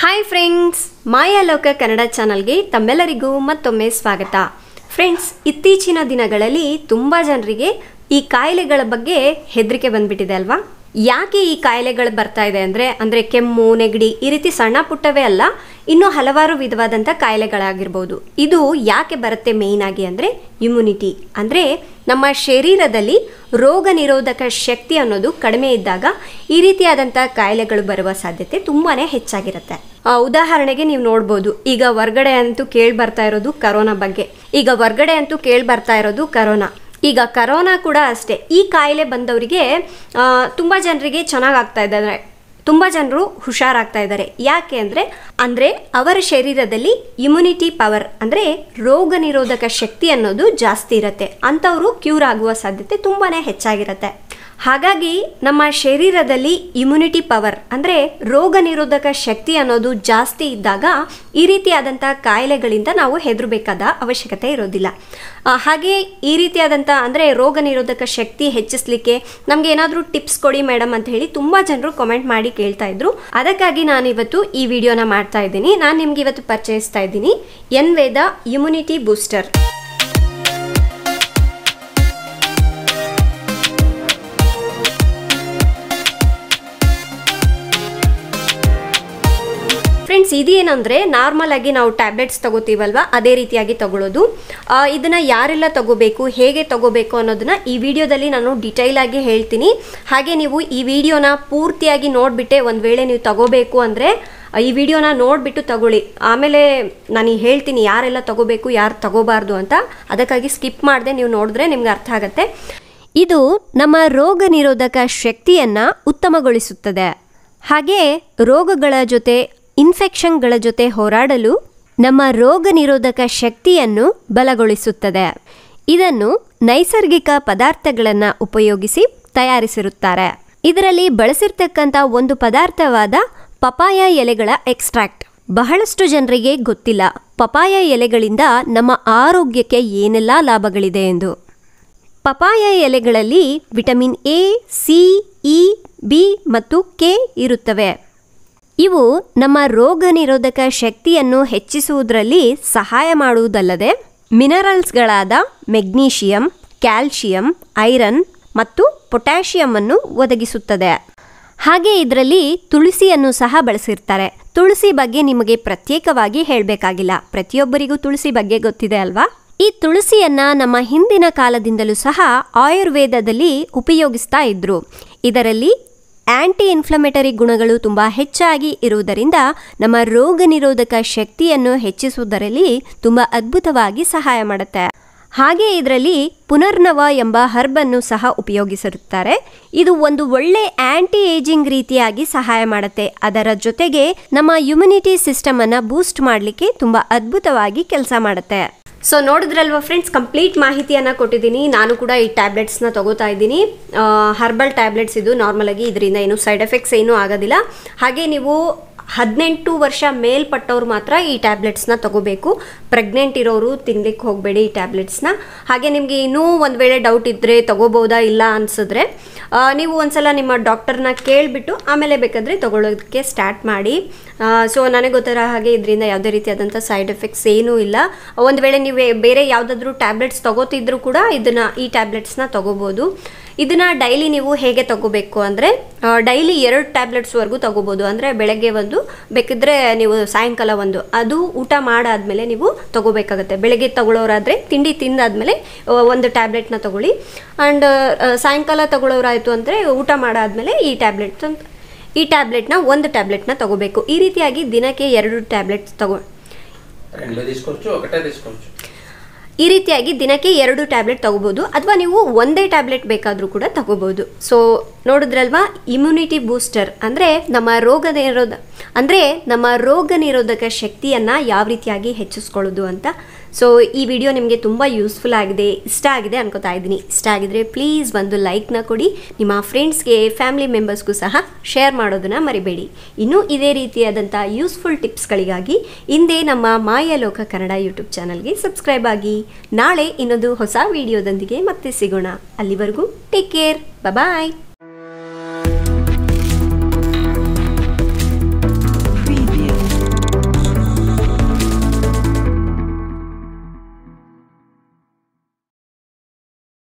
hi friends ಮಾಯಾಲೋಕ Kannada ಚಾನಲ್ಗೆ ತಮ್ಮೆಲ್ಲರಿಗೂ ಮತ್ತೊಮ್ಮೆ ಸ್ವಾಗತ ಫ್ರೆಂಡ್ಸ್ ಇತ್ತೀಚಿನ ದಿನಗಳಲ್ಲಿ ತುಂಬ ಜನರಿಗೆ ಈ ಕಾಯಿಲೆಗಳ ಬಗ್ಗೆ ಹೆದರಿಕೆ ಬಂದ್ಬಿಟ್ಟಿದೆ ಅಲ್ವಾ ಯಾಕೆ ಈ ಕಾಯಿಲೆಗಳು ಬರ್ತಾ ಇದೆ ಅಂದರೆ ಅಂದರೆ ಕೆಮ್ಮು ನೆಗಡಿ ಈ ರೀತಿ ಸಣ್ಣ ಪುಟ್ಟವೇ ಅಲ್ಲ ಇನ್ನೂ ಹಲವಾರು ವಿಧವಾದಂಥ ಕಾಯಿಲೆಗಳಾಗಿರ್ಬೋದು ಇದು ಯಾಕೆ ಬರುತ್ತೆ ಮೇಯ್ನ್ ಆಗಿ ಅಂದರೆ ಇಮ್ಯುನಿಟಿ ಅಂದರೆ ನಮ್ಮ ಶರೀರದಲ್ಲಿ ರೋಗ ನಿರೋಧಕ ಶಕ್ತಿ ಅನ್ನೋದು ಕಡಿಮೆ ಇದ್ದಾಗ ಈ ರೀತಿಯಾದಂಥ ಕಾಯಿಲೆಗಳು ಬರುವ ಸಾಧ್ಯತೆ ತುಂಬಾ ಹೆಚ್ಚಾಗಿರುತ್ತೆ ಉದಾಹರಣೆಗೆ ನೀವು ನೋಡ್ಬೋದು ಈಗ ಹೊರ್ಗಡೆ ಅಂತೂ ಕೇಳಿ ಬರ್ತಾ ಇರೋದು ಕರೋನಾ ಬಗ್ಗೆ ಈಗ ಹೊರ್ಗಡೆ ಅಂತೂ ಕೇಳಿ ಬರ್ತಾ ಇರೋದು ಕರೋನಾ ಈಗ ಕರೋನಾ ಕೂಡ ಅಷ್ಟೇ ಈ ಕಾಯಿಲೆ ಬಂದವರಿಗೆ ತುಂಬ ಜನರಿಗೆ ಚೆನ್ನಾಗಾಗ್ತಾ ಇದ್ದಾರೆ ತುಂಬ ಜನರು ಹುಷಾರಾಗ್ತಾ ಇದ್ದಾರೆ ಯಾಕೆ ಅಂದರೆ ಅಂದರೆ ಅವರ ಶರೀರದಲ್ಲಿ ಇಮ್ಯುನಿಟಿ ಪವರ್ ಅಂದರೆ ರೋಗ ನಿರೋಧಕ ಶಕ್ತಿ ಅನ್ನೋದು ಜಾಸ್ತಿ ಇರುತ್ತೆ ಅಂಥವರು ಕ್ಯೂರ್ ಆಗುವ ಸಾಧ್ಯತೆ ತುಂಬಾ ಹೆಚ್ಚಾಗಿರುತ್ತೆ ಹಾಗಾಗಿ ನಮ್ಮ ಶರೀರದಲ್ಲಿ ಇಮ್ಯುನಿಟಿ ಪವರ್ ಅಂದರೆ ರೋಗ ನಿರೋಧಕ ಶಕ್ತಿ ಅನ್ನೋದು ಜಾಸ್ತಿ ಇದ್ದಾಗ ಈ ರೀತಿಯಾದಂಥ ಕಾಯಿಲೆಗಳಿಂದ ನಾವು ಹೆದರಬೇಕಾದ ಅವಶ್ಯಕತೆ ಇರೋದಿಲ್ಲ ಹಾಗೆ ಈ ರೀತಿಯಾದಂಥ ಅಂದರೆ ರೋಗ ನಿರೋಧಕ ಶಕ್ತಿ ಹೆಚ್ಚಿಸಲಿಕ್ಕೆ ನಮಗೆ ಏನಾದರೂ ಟಿಪ್ಸ್ ಕೊಡಿ ಮೇಡಮ್ ಅಂತ ಹೇಳಿ ತುಂಬ ಜನರು ಕಮೆಂಟ್ ಮಾಡಿ ಕೇಳ್ತಾ ಇದ್ರು ಅದಕ್ಕಾಗಿ ನಾನು ಇವತ್ತು ಈ ವಿಡಿಯೋನ ಮಾಡ್ತಾ ಇದ್ದೀನಿ ನಾನು ನಿಮ್ಗೆ ಇವತ್ತು ಪರಿಚಯಿಸ್ತಾ ಇದ್ದೀನಿ ಎನ್ ವೇದ ಇಮ್ಯುನಿಟಿ ಬೂಸ್ಟರ್ ಫ್ರೆಂಡ್ಸ್ ಇದೇನಂದರೆ ನಾರ್ಮಲ್ ಆಗಿ ನಾವು ಟ್ಯಾಬ್ಲೆಟ್ಸ್ ತಗೋತೀವಲ್ವ ಅದೇ ರೀತಿಯಾಗಿ ತಗೊಳ್ಳೋದು ಇದನ್ನು ಯಾರೆಲ್ಲ ತಗೋಬೇಕು ಹೇಗೆ ತಗೋಬೇಕು ಅನ್ನೋದನ್ನ ಈ ವಿಡಿಯೋದಲ್ಲಿ ನಾನು ಡಿಟೈಲ್ ಆಗಿ ಹೇಳ್ತೀನಿ ಹಾಗೆ ನೀವು ಈ ವಿಡಿಯೋನ ಪೂರ್ತಿಯಾಗಿ ನೋಡಿಬಿಟ್ಟೆ ಒಂದು ವೇಳೆ ನೀವು ತಗೋಬೇಕು ಅಂದರೆ ಈ ವಿಡಿಯೋನ ನೋಡಿಬಿಟ್ಟು ತಗೊಳ್ಳಿ ಆಮೇಲೆ ನಾನು ಹೇಳ್ತೀನಿ ಯಾರೆಲ್ಲ ತಗೋಬೇಕು ಯಾರು ತಗೋಬಾರ್ದು ಅಂತ ಅದಕ್ಕಾಗಿ ಸ್ಕಿಪ್ ಮಾಡದೆ ನೀವು ನೋಡಿದ್ರೆ ನಿಮ್ಗೆ ಅರ್ಥ ಆಗುತ್ತೆ ಇದು ನಮ್ಮ ರೋಗ ನಿರೋಧಕ ಶಕ್ತಿಯನ್ನು ಉತ್ತಮಗೊಳಿಸುತ್ತದೆ ಹಾಗೆ ರೋಗಗಳ ಜೊತೆ ಇನ್ಫೆಕ್ಷನ್ಗಳ ಜೊತೆ ಹೋರಾಡಲು ನಮ್ಮ ರೋಗ ನಿರೋಧಕ ಶಕ್ತಿಯನ್ನು ಬಲಗೊಳಿಸುತ್ತದೆ ಇದನ್ನು ನೈಸರ್ಗಿಕ ಪದಾರ್ಥಗಳನ್ನು ಉಪಯೋಗಿಸಿ ತಯಾರಿಸಿರುತ್ತಾರೆ ಇದರಲ್ಲಿ ಬಳಸಿರ್ತಕ್ಕಂಥ ಒಂದು ಪದಾರ್ಥವಾದ ಪಪಾಯ ಎಲೆಗಳ ಎಕ್ಸ್ಟ್ರಾಕ್ಟ್ ಬಹಳಷ್ಟು ಜನರಿಗೆ ಗೊತ್ತಿಲ್ಲ ಪಪಾಯ ಎಲೆಗಳಿಂದ ನಮ್ಮ ಆರೋಗ್ಯಕ್ಕೆ ಏನೆಲ್ಲ ಲಾಭಗಳಿದೆ ಎಂದು ಪಪಾಯ ಎಲೆಗಳಲ್ಲಿ vitamin A C E B ಮತ್ತು ಕೆ ಇರುತ್ತವೆ ಇವು ನಮ್ಮ ರೋಗ ನಿರೋಧಕ ಶಕ್ತಿಯನ್ನು ಹೆಚ್ಚಿಸುವುದರಲ್ಲಿ ಸಹಾಯ ಮಾಡುವುದಲ್ಲದೆ ಮಿನರಲ್ಸ್ಗಳಾದ ಮೆಗ್ನೀಷಿಯಂ ಕ್ಯಾಲ್ಶಿಯಂ ಐರನ್ ಮತ್ತು ಪೊಟ್ಯಾಷಿಯಂ ಅನ್ನು ಒದಗಿಸುತ್ತದೆ ಹಾಗೆ ಇದರಲ್ಲಿ ತುಳಸಿಯನ್ನು ಸಹ ಬಳಸಿರ್ತಾರೆ ತುಳಸಿ ಬಗ್ಗೆ ನಿಮಗೆ ಪ್ರತ್ಯೇಕವಾಗಿ ಹೇಳಬೇಕಾಗಿಲ್ಲ ಪ್ರತಿಯೊಬ್ಬರಿಗೂ ತುಳಸಿ ಬಗ್ಗೆ ಗೊತ್ತಿದೆ ಅಲ್ವಾ ಈ ತುಳಸಿಯನ್ನ ನಮ್ಮ ಹಿಂದಿನ ಕಾಲದಿಂದಲೂ ಸಹ ಆಯುರ್ವೇದದಲ್ಲಿ ಉಪಯೋಗಿಸ್ತಾ ಇದ್ರು ಇದರಲ್ಲಿ ಆಂಟಿ ಇನ್ಫ್ಲಮೇಟರಿ ಗುಣಗಳು ತುಂಬ ಹೆಚ್ಚಾಗಿ ಇರುವುದರಿಂದ ನಮ್ಮ ರೋಗ ನಿರೋಧಕ ಶಕ್ತಿಯನ್ನು ಹೆಚ್ಚಿಸುವುದರಲ್ಲಿ ತುಂಬ ಅದ್ಭುತವಾಗಿ ಸಹಾಯ ಮಾಡುತ್ತೆ ಹಾಗೆ ಇದರಲ್ಲಿ ಪುನರ್ನವ ಎಂಬ ಹರ್ಬನ್ನು ಸಹ ಉಪಯೋಗಿಸಿರುತ್ತಾರೆ ಇದು ಒಂದು ಒಳ್ಳೆ ಆಂಟಿ ಏಜಿಂಗ್ ರೀತಿಯಾಗಿ ಸಹಾಯ ಮಾಡುತ್ತೆ ಅದರ ಜೊತೆಗೆ ನಮ್ಮ ಇಮ್ಯುನಿಟಿ ಅನ್ನು ಬೂಸ್ಟ್ ಮಾಡಲಿಕ್ಕೆ ತುಂಬ ಅದ್ಭುತವಾಗಿ ಕೆಲಸ ಮಾಡುತ್ತೆ ಸೊ ನೋಡಿದ್ರಲ್ವ ಫ್ರೆಂಡ್ಸ್ ಕಂಪ್ಲೀಟ್ ಮಾಹಿತಿಯನ್ನು ಕೊಟ್ಟಿದ್ದೀನಿ ನಾನು ಕೂಡ ಈ ಟ್ಯಾಬ್ಲೆಟ್ಸ್ನ ತೊಗೋತಾ ಇದ್ದೀನಿ ಹರ್ಬಲ್ ಟ್ಯಾಬ್ಲೆಟ್ಸ್ ಇದು ನಾರ್ಮಲಾಗಿ ಇದರಿಂದ ಏನು ಸೈಡ್ ಎಫೆಕ್ಟ್ಸ್ ಏನೂ ಆಗೋದಿಲ್ಲ ಹಾಗೆ ನೀವು ಹದಿನೆಂಟು ವರ್ಷ ಮೇಲ್ಪಟ್ಟವ್ರು ಮಾತ್ರ ಈ ಟ್ಯಾಬ್ಲೆಟ್ಸ್ನ ತಗೋಬೇಕು ಪ್ರೆಗ್ನೆಂಟ್ ಇರೋರು ತಿನ್ಲಿಕ್ಕೆ ಹೋಗಬೇಡಿ ಈ ಟ್ಯಾಬ್ಲೆಟ್ಸ್ನ ಹಾಗೆ ನಿಮಗೆ ಇನ್ನೂ ಒಂದು ವೇಳೆ ಡೌಟ್ ಇದ್ದರೆ ತೊಗೋಬೋದಾ ಇಲ್ಲ ಅನಿಸಿದ್ರೆ ನೀವು ಒಂದ್ಸಲ ನಿಮ್ಮ ಡಾಕ್ಟರ್ನ ಕೇಳಿಬಿಟ್ಟು ಆಮೇಲೆ ಬೇಕಾದರೆ ತೊಗೊಳೋದಕ್ಕೆ ಸ್ಟಾರ್ಟ್ ಮಾಡಿ ಸೊ ನನಗೆ ಗೊತ್ತಿರೋ ಹಾಗೆ ಇದರಿಂದ ಯಾವುದೇ ರೀತಿಯಾದಂಥ ಸೈಡ್ ಎಫೆಕ್ಟ್ಸ್ ಏನೂ ಇಲ್ಲ ಒಂದು ವೇಳೆ ನೀವು ಬೇರೆ ಯಾವುದಾದ್ರೂ ಟ್ಯಾಬ್ಲೆಟ್ಸ್ ತೊಗೋತಿದ್ರು ಕೂಡ ಇದನ್ನು ಈ ಟ್ಯಾಬ್ಲೆಟ್ಸ್ನ ತೊಗೋಬೋದು ಇದನ್ನ ಡೈಲಿ ನೀವು ಹೇಗೆ ತಗೋಬೇಕು ಅಂದರೆ ಡೈಲಿ ಎರಡು ಟ್ಯಾಬ್ಲೆಟ್ಸ್ವರೆಗೂ ತಗೋಬೋದು ಅಂದರೆ ಬೆಳಗ್ಗೆ ಒಂದು ಬೇಕಿದ್ರೆ ನೀವು ಸಾಯಂಕಾಲ ಒಂದು ಅದು ಊಟ ಮಾಡಾದ್ಮೇಲೆ ನೀವು ತಗೋಬೇಕಾಗತ್ತೆ ಬೆಳಗ್ಗೆ ತಗೊಳ್ಳೋರಾದರೆ ತಿಂಡಿ ತಿಂದಾದ್ಮೇಲೆ ಒಂದು ಟ್ಯಾಬ್ಲೆಟ್ನ ತಗೊಳ್ಳಿ ಆ್ಯಂಡ್ ಸಾಯಂಕಾಲ ತಗೊಳ್ಳೋರಾಯ್ತು ಅಂದರೆ ಊಟ ಮಾಡಾದ್ಮೇಲೆ ಈ ಟ್ಯಾಬ್ಲೆಟ್ಸ್ ಈ ಟ್ಯಾಬ್ಲೆಟ್ನ ಒಂದು ಟ್ಯಾಬ್ಲೆಟ್ನ ತಗೋಬೇಕು ಈ ರೀತಿಯಾಗಿ ದಿನಕ್ಕೆ ಎರಡು ಟ್ಯಾಬ್ಲೆಟ್ಸ್ ತಗೋ ಈ ರೀತಿಯಾಗಿ ದಿನಕ್ಕೆ ಎರಡು ಟ್ಯಾಬ್ಲೆಟ್ ತಗೋಬೋದು ಅಥವಾ ನೀವು ಒಂದೇ ಟ್ಯಾಬ್ಲೆಟ್ ಬೇಕಾದರೂ ಕೂಡ ತಗೋಬೋದು ಸೊ ನೋಡಿದ್ರಲ್ವಾ ಇಮ್ಯುನಿಟಿ ಬೂಸ್ಟರ್ ಅಂದರೆ ನಮ್ಮ ರೋಗ ನಿರೋಧ ಅಂದರೆ ನಮ್ಮ ರೋಗ ನಿರೋಧಕ ಶಕ್ತಿಯನ್ನು ಯಾವ ರೀತಿಯಾಗಿ ಹೆಚ್ಚಿಸ್ಕೊಳ್ಳೋದು ಅಂತ ಸೊ ಈ ವಿಡಿಯೋ ನಿಮಗೆ ತುಂಬ ಯೂಸ್ಫುಲ್ ಆಗಿದೆ ಇಷ್ಟ ಆಗಿದೆ ಅನ್ಕೋತಾ ಇದ್ದೀನಿ ಇಷ್ಟ ಆಗಿದ್ರೆ ಪ್ಲೀಸ್ ಒಂದು ಲೈಕ್ನ ಕೊಡಿ ನಿಮ್ಮ ಫ್ರೆಂಡ್ಸ್ಗೆ ಫ್ಯಾಮಿಲಿ ಮೆಂಬರ್ಸ್ಗೂ ಸಹ ಶೇರ್ ಮಾಡೋದನ್ನು ಮರಿಬೇಡಿ ಇನ್ನೂ ಇದೇ ರೀತಿಯಾದಂಥ ಯೂಸ್ಫುಲ್ ಟಿಪ್ಸ್ಗಳಿಗಾಗಿ ಹಿಂದೆ ನಮ್ಮ ಲೋಕ ಕನ್ನಡ ಯೂಟ್ಯೂಬ್ ಚಾನಲ್ಗೆ ಸಬ್ಸ್ಕ್ರೈಬ್ ಆಗಿ ನಾಳೆ ಇನ್ನೊಂದು ಹೊಸ ವಿಡಿಯೋದೊಂದಿಗೆ ಮತ್ತೆ ಸಿಗೋಣ ಅಲ್ಲಿವರೆಗೂ ಟೇಕ್ ಕೇರ್ ಬಾಯ್